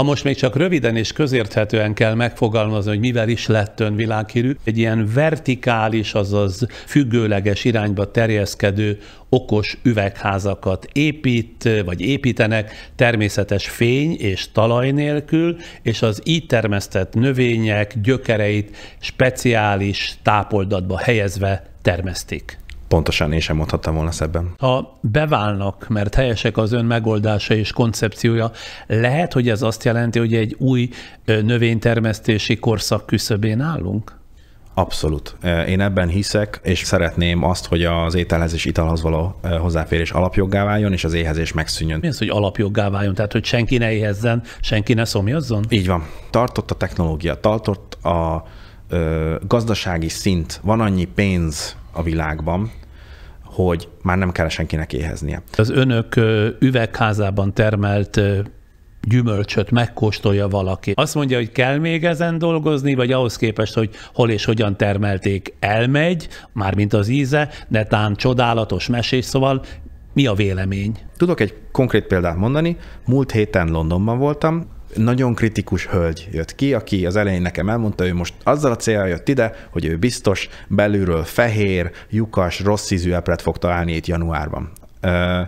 Ha most még csak röviden és közérthetően kell megfogalmazni, hogy mivel is lett ön világhírű, egy ilyen vertikális, azaz függőleges irányba terjeszkedő okos üvegházakat épít, vagy építenek természetes fény és talaj nélkül, és az így termesztett növények gyökereit speciális tápoldatba helyezve termesztik pontosan én sem mondhattam volna szebben. Ha beválnak, mert helyesek az ön megoldása és koncepciója, lehet, hogy ez azt jelenti, hogy egy új növénytermesztési korszak küszöbén állunk? Abszolút. Én ebben hiszek, és szeretném azt, hogy az ételhez és italhoz való hozzáférés alapjoggá váljon, és az éhezés megszűnjön. Mi az, hogy alapjoggá váljon? Tehát, hogy senki ne éhezzen, senki ne szomjazzon? Így van. Tartott a technológia, tartott a ö, gazdasági szint, van annyi pénz a világban, hogy már nem kell senkinek éheznie. Az önök üvegházában termelt gyümölcsöt megkóstolja valaki. Azt mondja, hogy kell még ezen dolgozni, vagy ahhoz képest, hogy hol és hogyan termelték, elmegy, mármint az íze, de tán csodálatos mesés, szóval mi a vélemény? Tudok egy konkrét példát mondani. Múlt héten Londonban voltam, nagyon kritikus hölgy jött ki, aki az elején nekem elmondta, hogy most azzal a célja, jött ide, hogy ő biztos belülről fehér, lyukas, rossz ízű epret fog találni itt januárban. Ö,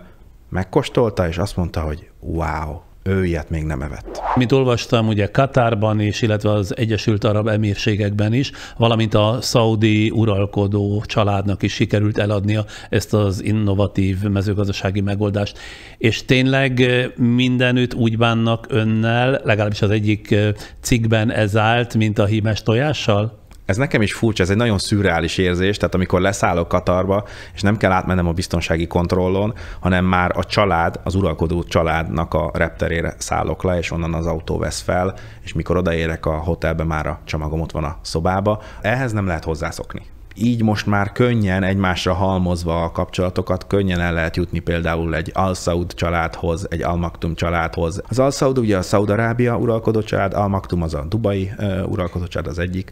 megkóstolta, és azt mondta, hogy wow, ő ilyet még nem evett. Mit olvastam, ugye Katárban is, illetve az Egyesült Arab Emírségekben is, valamint a szaudi uralkodó családnak is sikerült eladnia ezt az innovatív mezőgazdasági megoldást. És tényleg mindenütt úgy bánnak önnel, legalábbis az egyik cikkben ez állt, mint a hímes tojással? ez nekem is furcsa, ez egy nagyon szürreális érzés, tehát amikor leszállok Katarba, és nem kell átmennem a biztonsági kontrollon, hanem már a család, az uralkodó családnak a repterére szállok le, és onnan az autó vesz fel, és mikor odaérek a hotelbe, már a csomagom ott van a szobába. Ehhez nem lehet hozzászokni így most már könnyen egymásra halmozva a kapcsolatokat, könnyen el lehet jutni például egy al Saud családhoz, egy al Maktum családhoz. Az al Saud ugye a Szaudarábia uralkodó család, al Maktum az a dubai uralkodó család az egyik,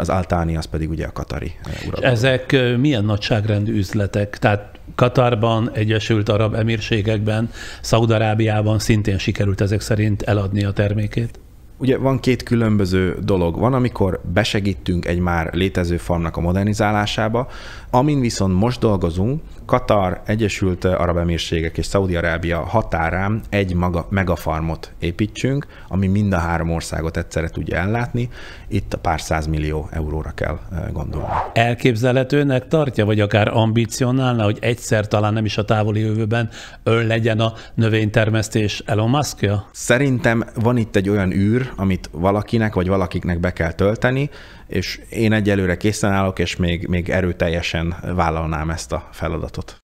az al az pedig ugye a katari uralkodó. Ezek milyen nagyságrendű üzletek? Tehát Katarban, Egyesült Arab Emírségekben, Szaudarábiában szintén sikerült ezek szerint eladni a termékét? ugye van két különböző dolog. Van, amikor besegítünk egy már létező farmnak a modernizálásába, amin viszont most dolgozunk, Katar, Egyesült Arab Emírségek és Szaudi-Arábia határán egy maga, megafarmot építsünk, ami mind a három országot egyszerre tudja ellátni. Itt a pár millió euróra kell eh, gondolni. Elképzelhetőnek tartja, vagy akár ambicionálna, hogy egyszer talán nem is a távoli jövőben ön legyen a növénytermesztés Elon musk -ja? Szerintem van itt egy olyan űr, amit valakinek vagy valakiknek be kell tölteni, és én egyelőre készen állok, és még, még erőteljesen vállalnám ezt a feladatot.